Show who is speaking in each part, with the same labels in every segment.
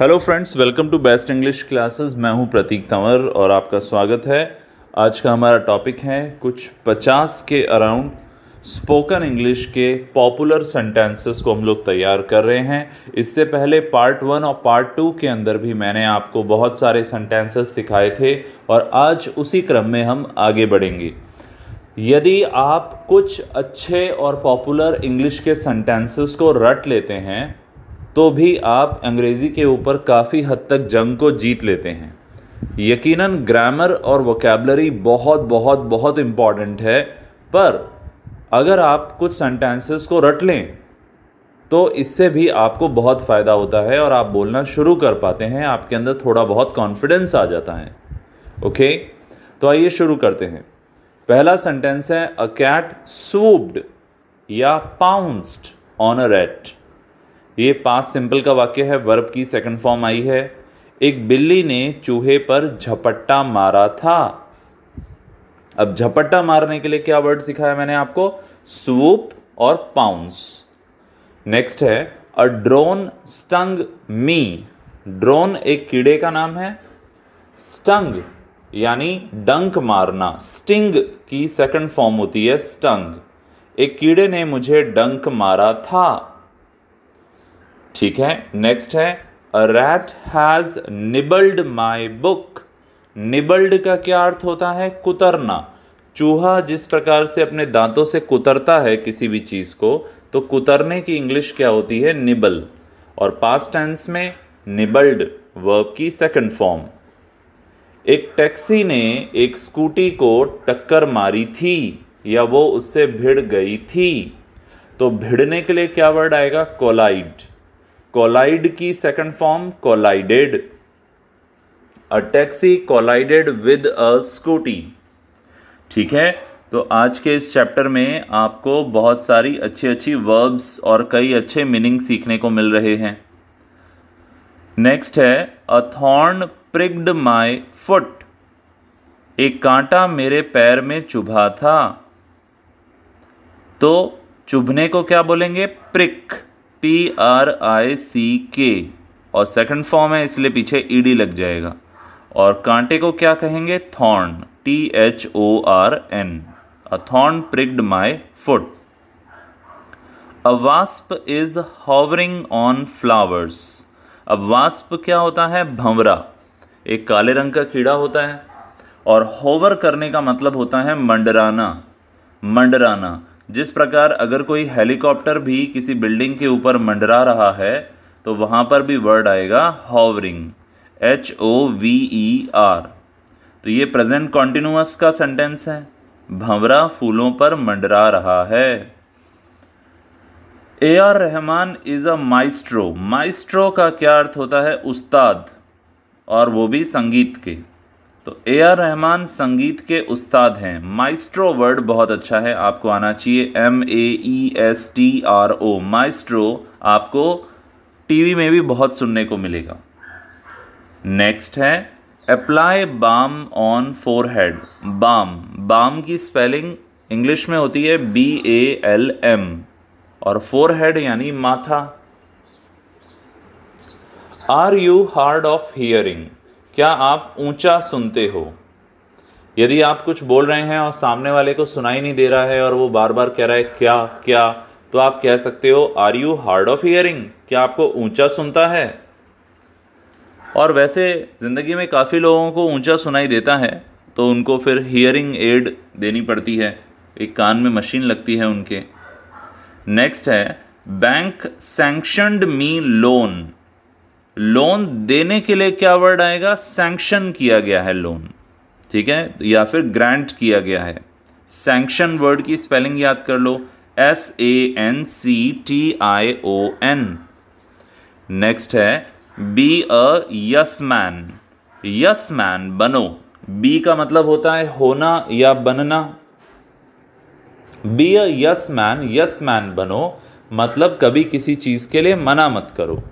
Speaker 1: hello friends welcome to best English classes मैं हूं प्रतीक तंवर और आपका स्वागत है आज का हमारा टॉपिक है कुछ 50 के अराउंड स्पोकन इंग्लिश के पॉपुलर सेंटेंसेस को हम लोग तैयार कर रहे हैं इससे पहले पार्ट वन और पार्ट टू के अंदर भी मैंने आपको बहुत सारे सेंटेंसेस सिखाए थे और आज उसी क्रम में हम आगे बढ़ेंगे यदि आप कुछ अच्छे और पॉपुलर इंग्लिश के सेंटेंसेस को रट लेते हैं तो भी आप अंग्रेज़ी के ऊपर काफ़ी हद तक जंग को जीत लेते हैं यकीनन ग्रामर और वोकेबलरी बहुत बहुत बहुत इम्पॉर्टेंट है पर अगर आप कुछ सेंटेंसेस को रट लें तो इससे भी आपको बहुत फ़ायदा होता है और आप बोलना शुरू कर पाते हैं आपके अंदर थोड़ा बहुत कॉन्फिडेंस आ जाता है ओके तो आइए शुरू करते हैं पहला सेंटेंस है अ कैट स्वूप्ड या पाउंस्ड ऑन अ रेट ये पास सिंपल का वाक्य है वर्ब की सेकंड फॉर्म आई है एक बिल्ली ने चूहे पर झपट्टा मारा था अब झपट्टा मारने के लिए क्या वर्ड सिखाया मैंने आपको स्वूप और पाउंस नेक्स्ट है a drone stung me drone एक कीड़े का नाम है स्टंग यानी डंक मारना स्टिंग की सेकंड फॉर्म होती है स्टंग एक कीड़े ने मुझे डंक मारा था ठीक है नेक्स्ट है a rat has nibbled my book nibbled का क्या अर्थ होता है कुतरना चूहा जिस प्रकार से अपने दांतों से कुतरता है किसी भी चीज़ को तो कुतरने की इंग्लिश क्या होती है निबल और पास्ट टेंस में निबल्ड वर्ब की सेकंड फॉर्म एक टैक्सी ने एक स्कूटी को टक्कर मारी थी या वो उससे भिड़ गई थी तो भिड़ने के लिए क्या वर्ड आएगा कोलाइड कोलाइड की second form collided a taxi collided with a scooty ठीक है तो आज के इस चैप्टर में आपको बहुत सारी अच्छी अच्छी वर्ब्स और कई अच्छे मीनिंग सीखने को मिल रहे हैं नेक्स्ट है अ थॉर्न प्रिग्ड माई फुट एक कांटा मेरे पैर में चुभा था तो चुभने को क्या बोलेंगे prick P R I C के और सेकंड फॉर्म है इसलिए पीछे ई e डी लग जाएगा और कांटे को क्या कहेंगे thorn T H O R N a thorn pricked my foot a wasp is hovering on flowers अब वास्प क्या होता है भंवरा एक काले रंग का कीड़ा होता है और होवर करने का मतलब होता है मंडराना मंडराना जिस प्रकार अगर कोई हेलीकॉप्टर भी किसी बिल्डिंग के ऊपर मंडरा रहा है तो वहाँ पर भी वर्ड आएगा hovering H O V E R तो ये प्रेजेंट कॉन्टिन्यूस का सेंटेंस है भंवरा फूलों पर मंडरा रहा है A R Rahman is a maestro maestro का क्या अर्थ होता है उस्ताद और वो भी संगीत के तो ए आर रहमान संगीत के उस्ताद हैं माइस्ट्रो वर्ड बहुत अच्छा है आपको आना चाहिए M A E S T R O maestro आपको टीवी में भी बहुत सुनने को मिलेगा नेक्स्ट है apply balm on forehead balm balm की स्पेलिंग इंग्लिश में होती है बी ए एल एम और फोर हेड यानी माथा are you hard of hearing क्या आप ऊंचा सुनते हो यदि आप कुछ बोल रहे हैं और सामने वाले को सुनाई नहीं दे रहा है और वो बार बार कह रहा है क्या क्या तो आप कह सकते हो are you hard of hearing क्या आपको ऊंचा सुनता है और वैसे ज़िंदगी में काफ़ी लोगों को ऊंचा सुनाई देता है तो उनको फिर हियरिंग एड देनी पड़ती है एक कान में मशीन लगती है उनके नेक्स्ट है bank sanctioned me loan loan देने के लिए क्या वर्ड आएगा सैंक्शन किया गया है लोन ठीक है या फिर ग्रांट किया गया है सैंक्शन वर्ड की स्पेलिंग याद कर लो S A N C T I O N next है be a yes man yes man बनो बी का मतलब होता है होना या बनना be a yes man yes man बनो मतलब कभी किसी चीज़ के लिए मना मत करो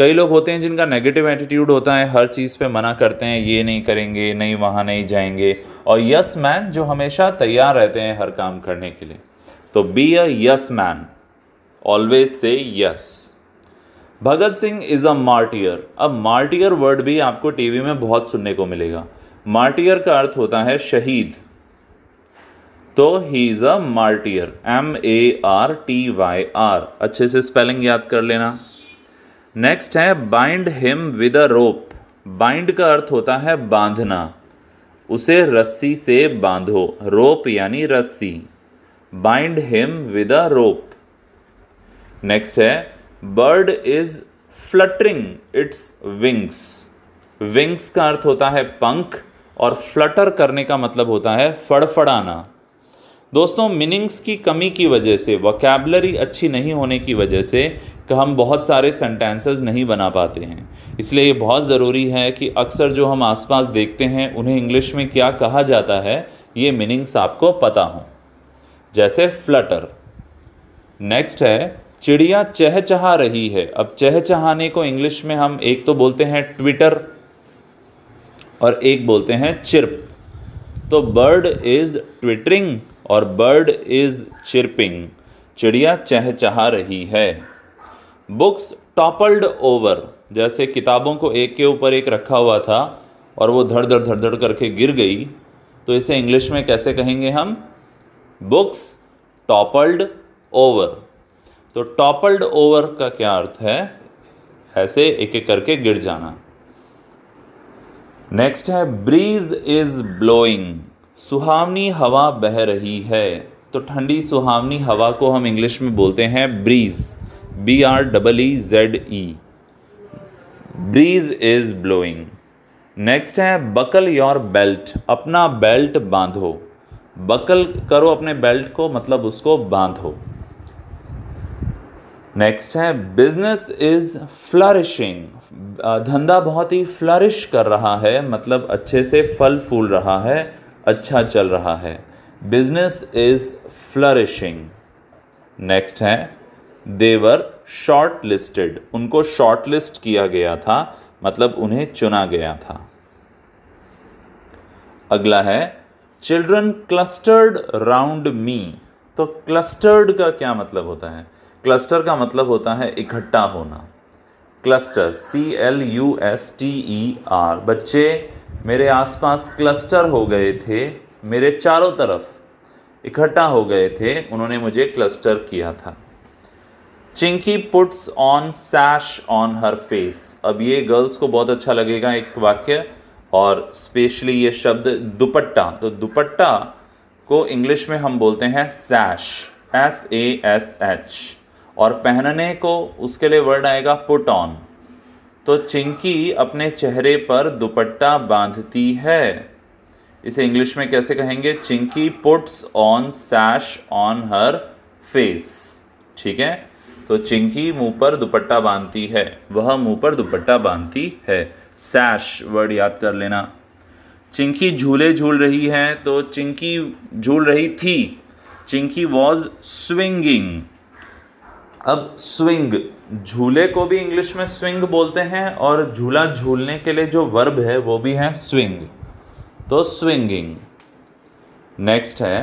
Speaker 1: कई लोग होते हैं जिनका नेगेटिव एटीट्यूड होता है हर चीज़ पे मना करते हैं ये नहीं करेंगे नहीं वहाँ नहीं जाएंगे और यस मैन जो हमेशा तैयार रहते हैं हर काम करने के लिए तो be a yes man always से yes Bhagat Singh is a martyr अब मार्टियर वर्ड भी आपको टीवी में बहुत सुनने को मिलेगा मार्टियर का अर्थ होता है शहीद तो ही is a martyr M A R T Y R अच्छे से स्पेलिंग याद कर लेना नेक्स्ट है bind him with a rope bind का अर्थ होता है बांधना उसे रस्सी से बांधो रोप यानी रस्सी bind him with a rope next है bird is fluttering its wings wings का अर्थ होता है पंख और फ्लटर करने का मतलब होता है फड़फड़ाना दोस्तों मीनिंग्स की कमी की वजह से वोकेबलरी अच्छी नहीं होने की वजह से कि हम बहुत सारे सेंटेंसेस नहीं बना पाते हैं इसलिए ये बहुत ज़रूरी है कि अक्सर जो हम आसपास देखते हैं उन्हें इंग्लिश में क्या कहा जाता है ये मीनिंग्स आपको पता हों जैसे फ्लटर नेक्स्ट है चिड़िया चहचहा रही है अब चहचहाने को इंग्लिश में हम एक तो बोलते हैं ट्विटर और एक बोलते हैं चिरप तो बर्ड इज़ ट्विटरिंग और बर्ड इज़ चिरपिंग चिड़िया चहचहा रही है बुक्स टॉपल्ड ओवर जैसे किताबों को एक के ऊपर एक रखा हुआ था और वो धड़ धड़ धड़ धड़ करके गिर गई तो इसे इंग्लिश में कैसे कहेंगे हम बुक्स टॉपल्ड ओवर तो टॉपल्ड ओवर का क्या अर्थ है ऐसे एक एक करके गिर जाना नेक्स्ट है ब्रीज इज ब्लोइंग सुहावनी हवा बह रही है तो ठंडी सुहावनी हवा को हम इंग्लिश में बोलते हैं breeze B R double E Z E breeze is blowing next है बकल योर बेल्ट अपना बेल्ट बांधो बकल करो अपने बेल्ट को मतलब उसको बांधो नेक्स्ट है बिजनेस इज फ्लरिशिंग धंधा बहुत ही फ्लरिश कर रहा है मतलब अच्छे से फल फूल रहा है अच्छा चल रहा है बिजनेस इज फ्लरिशिंग नेक्स्ट है देवर शॉर्ट लिस्टेड उनको शॉर्ट लिस्ट किया गया था मतलब उन्हें चुना गया था अगला है चिल्ड्रन क्लस्टर्ड राउंड मी तो क्लस्टर्ड का क्या मतलब होता है क्लस्टर का मतलब होता है इकट्ठा होना cluster C L U S T E R बच्चे मेरे आसपास क्लस्टर हो गए थे मेरे चारों तरफ इकट्ठा हो गए थे उन्होंने मुझे क्लस्टर किया था Chinki puts on sash on her face अब ये गर्ल्स को बहुत अच्छा लगेगा एक वाक्य और स्पेशली ये शब्द दुपट्टा तो दुपट्टा को इंग्लिश में हम बोलते हैं sash S A S H और पहनने को उसके लिए वर्ड आएगा पुट ऑन तो चिंकी अपने चेहरे पर दुपट्टा बांधती है इसे इंग्लिश में कैसे कहेंगे Chinki puts on sash on her face ठीक है तो चिंकी मुंह पर दुपट्टा बांधती है वह मुंह पर दुपट्टा बांधती है सैश वर्ड याद कर लेना चिंकी झूले झूल रही है तो चिंकी झूल रही थी चिंकी वॉज स्विंगिंग अब स्विंग झूले को भी इंग्लिश में स्विंग बोलते हैं और झूला झूलने के लिए जो वर्ब है वो भी है स्विंग तो स्विंगिंग नेक्स्ट है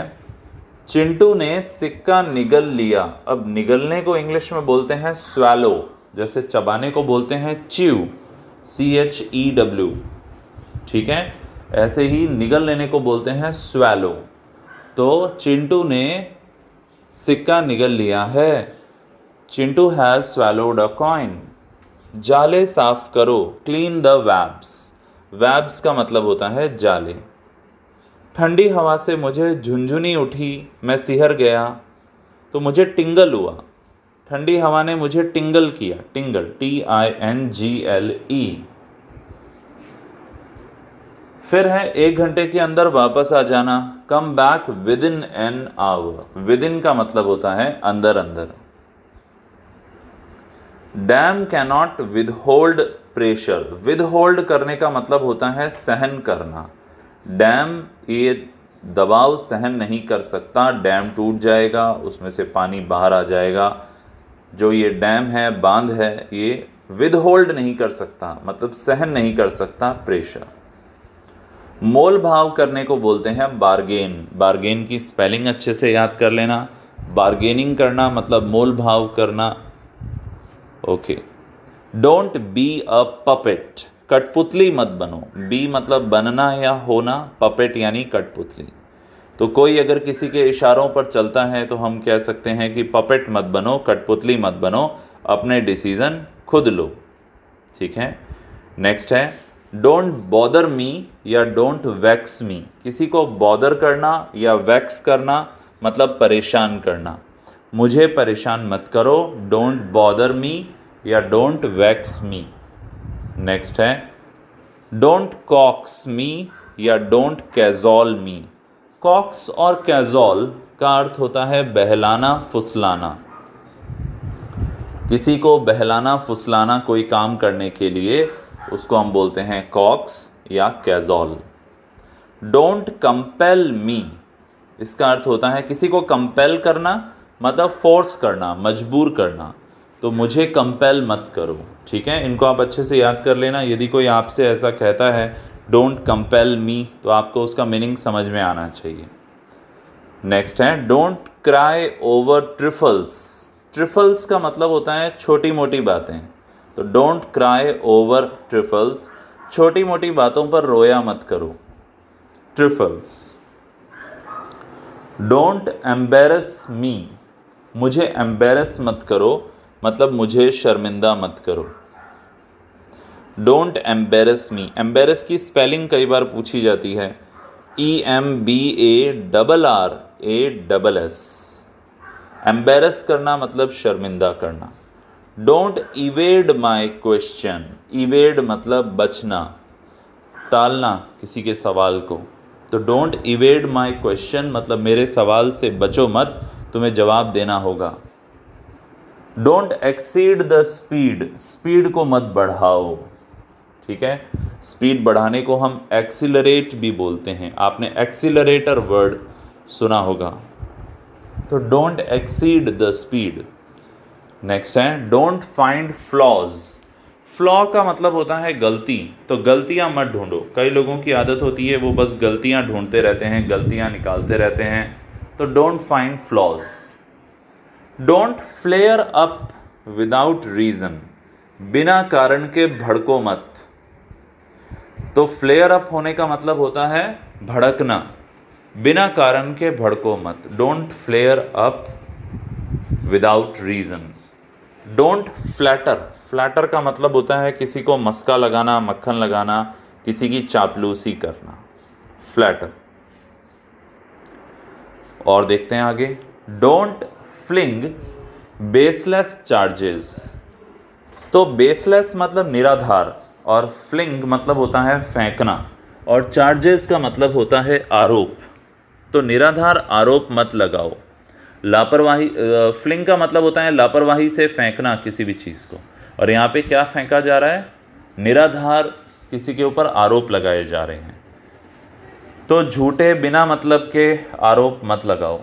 Speaker 1: चिंटू ने सिक्का निगल लिया अब निगलने को इंग्लिश में बोलते हैं स्वैलो जैसे चबाने को बोलते हैं chew C H E W ठीक है ऐसे ही निगल लेने को बोलते हैं स्वैलो तो चिंटू ने सिक्का निगल लिया है Chintu has swallowed a coin जाले साफ करो क्लीन द वैब्स वैब्स का मतलब होता है जाले ठंडी हवा से मुझे झुनझुनी उठी मैं सिहर गया तो मुझे टिंगल हुआ ठंडी हवा ने मुझे टिंगल किया tingle T I N G L E फिर है एक घंटे के अंदर वापस आ जाना come back within an hour within का मतलब होता है अंदर अंदर dam cannot withhold pressure withhold करने का मतलब होता है सहन करना डैम ये दबाव सहन नहीं कर सकता डैम टूट जाएगा उसमें से पानी बाहर आ जाएगा जो ये डैम है बांध है ये विदहोल्ड नहीं कर सकता मतलब सहन नहीं कर सकता प्रेशर मोल भाव करने को बोलते हैं बारगेन बारगेन की स्पेलिंग अच्छे से याद कर लेना बारगेनिंग करना मतलब मोल भाव करना okay don't be a puppet कठपुतली मत बनो बी मतलब बनना या होना पपेट यानी कठपुतली तो कोई अगर किसी के इशारों पर चलता है तो हम कह सकते हैं कि पपेट मत बनो कठपुतली मत बनो अपने डिसीज़न खुद लो ठीक है नेक्स्ट है डोंट बॉदर मी या डोंट वैक्स मी किसी को बॉदर करना या वैक्स करना मतलब परेशान करना मुझे परेशान मत करो डोंट बॉदर मी या डोंट वैक्स मी नेक्स्ट है डोंट कॉक्स मी या डोंट कैजॉल मी कॉक्स और कैजॉल का अर्थ होता है बहलाना फुसलाना किसी को बहलाना फुसलाना कोई काम करने के लिए उसको हम बोलते हैं कॉक्स या कैजॉल डोंट कंपेल मी इसका अर्थ होता है किसी को कंपेल करना मतलब फोर्स करना मजबूर करना तो मुझे कंपेल मत करो ठीक है इनको आप अच्छे से याद कर लेना यदि कोई आपसे ऐसा कहता है डोंट कंपेल मी तो आपको उसका मीनिंग समझ में आना चाहिए नेक्स्ट है don't cry over trifles trifles का मतलब होता है छोटी मोटी बातें तो डोंट क्राई ओवर ट्रिफल्स छोटी मोटी बातों पर रोया मत करो ट्रिफल्स डोंट एम्बेरस मी मुझे एम्बेरस मत करो मतलब मुझे शर्मिंदा मत करो डोंट एम्बेरस मी एम्बेरस की स्पेलिंग कई बार पूछी जाती है E M B A double R A double S embarrass करना मतलब शर्मिंदा करना don't evade my question evade मतलब बचना टालना किसी के सवाल को तो डोंट इवेड माई क्वेश्चन मतलब मेरे सवाल से बचो मत तुम्हें जवाब देना होगा don't exceed the speed speed को मत बढ़ाओ ठीक है स्पीड बढ़ाने को हम एक्सीलरेट भी बोलते हैं आपने एक्सीलरेटर वर्ड सुना होगा तो don't exceed the speed next है डोंट फाइंड फ्लॉज फ्लॉ का मतलब होता है गलती तो गलतियां मत ढूंढो कई लोगों की आदत होती है वो बस गलतियां ढूंढते रहते हैं गलतियां निकालते रहते हैं तो don't find flaws don't flare up without reason बिना कारण के भड़को मत तो फ्लेयर अप होने का मतलब होता है भड़कना बिना कारण के भड़को मत don't flare up without reason don't flatter flatter का मतलब होता है किसी को मस्का लगाना मक्खन लगाना किसी की चापलूसी करना फ्लैटर और देखते हैं आगे डोंट फ्लिंग बेसलेस चार्जेस तो बेसलेस मतलब निराधार और फ्लिंग मतलब होता है फेंकना और चार्जेस का मतलब होता है आरोप तो निराधार आरोप मत लगाओ लापरवाही फ्लिंग का मतलब होता है लापरवाही से फेंकना किसी भी चीज़ को और यहाँ पे क्या फेंका जा रहा है निराधार किसी के ऊपर आरोप लगाए जा रहे हैं तो झूठे बिना मतलब के आरोप मत लगाओ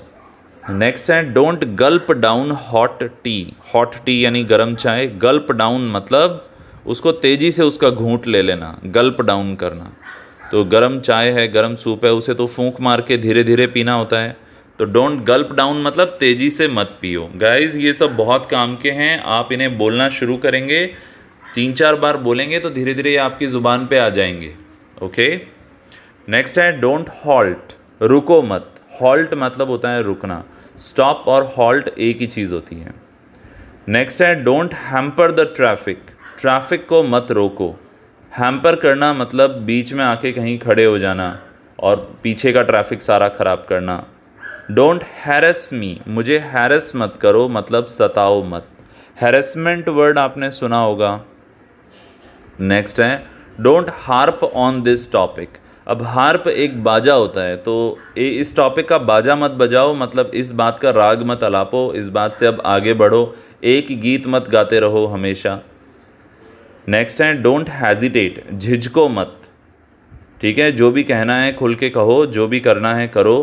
Speaker 1: नेक्स्ट है don't gulp down hot tea hot tea यानी गर्म चाय गल्प डाउन मतलब उसको तेज़ी से उसका घूंट ले लेना गल्प डाउन करना तो गर्म चाय है गर्म सूप है उसे तो फूंक मार के धीरे धीरे पीना होता है तो डोंट गल्प डाउन मतलब तेज़ी से मत पियो गाइज ये सब बहुत काम के हैं आप इन्हें बोलना शुरू करेंगे तीन चार बार बोलेंगे तो धीरे धीरे ये आपकी ज़ुबान पे आ जाएंगे ओके नेक्स्ट है डोंट हॉल्ट रुको मत हॉल्ट मतलब होता है रुकना स्टॉप और हॉल्ट एक ही चीज़ होती है नेक्स्ट है don't hamper the traffic traffic को मत रोको हैम्पर करना मतलब बीच में आके कहीं खड़े हो जाना और पीछे का ट्रैफिक सारा ख़राब करना डोंट हैरस मी मुझे हैरस मत करो मतलब सताओ मत हैरसमेंट वर्ड आपने सुना होगा नेक्स्ट है don't harp on this topic अब हार्प एक बाजा होता है तो ए, इस टॉपिक का बाजा मत बजाओ मतलब इस बात का राग मत अलापो इस बात से अब आगे बढ़ो एक गीत मत गाते रहो हमेशा नेक्स्ट है डोंट हैजिटेट झिझको मत ठीक है जो भी कहना है खुल के कहो जो भी करना है करो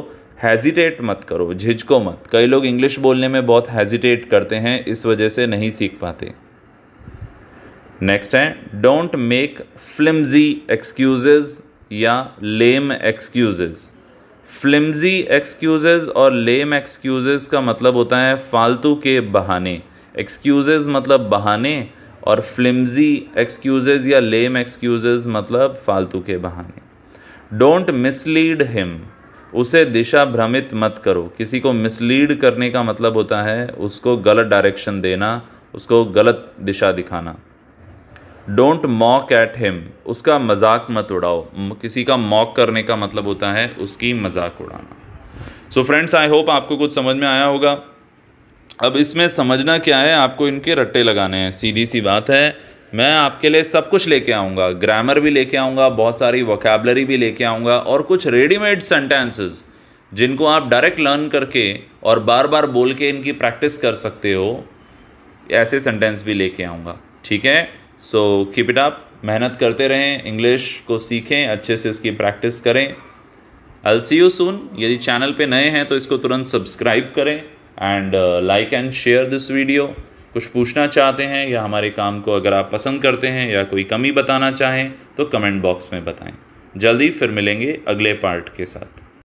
Speaker 1: हैजिटेट मत करो झिझको मत कई लोग इंग्लिश बोलने में बहुत हैजिटेट करते हैं इस वजह से नहीं सीख पाते नेक्स्ट है डोंट मेक फ्लिमजी एक्सक्यूजेज या लेम एक्सक्यूज़ेज फ्लिमज़ी एक्सक्यूजेज और लेम एक्सक्यूजेज का मतलब होता है फालतू के बहाने एक्सक्यूजेज मतलब बहाने और फ्लिमजी एक्सक्यूजेज या लेम एक्सक्यूज़ मतलब फालतू के बहाने डोंट मिसलीड हिम उसे दिशा भ्रमित मत करो किसी को मिसलीड करने का मतलब होता है उसको गलत डायरेक्शन देना उसको गलत दिशा दिखाना डोंट मॉक एट हिम उसका मजाक मत उड़ाओ किसी का मॉक करने का मतलब होता है उसकी मजाक उड़ाना सो फ्रेंड्स आई होप आपको कुछ समझ में आया होगा अब इसमें समझना क्या है आपको इनके रट्टे लगाने हैं सीधी सी बात है मैं आपके लिए सब कुछ लेके आऊँगा ग्रामर भी लेके आऊँगा बहुत सारी वोकेबलरी भी लेके आऊँगा और कुछ रेडीमेड सेंटेंसेस जिनको आप डायरेक्ट लर्न करके और बार बार बोल के इनकी प्रैक्टिस कर सकते हो ऐसे सेंटेंस भी लेके आऊँगा ठीक है सो कीप इट अप मेहनत करते रहें इंग्लिश को सीखें अच्छे से इसकी प्रैक्टिस करें एल सी यू सून यदि चैनल पे नए हैं तो इसको तुरंत सब्सक्राइब करें and like and share this video कुछ पूछना चाहते हैं या हमारे काम को अगर आप पसंद करते हैं या कोई कमी बताना चाहें तो कमेंट बॉक्स में बताएं जल्दी फिर मिलेंगे अगले पार्ट के साथ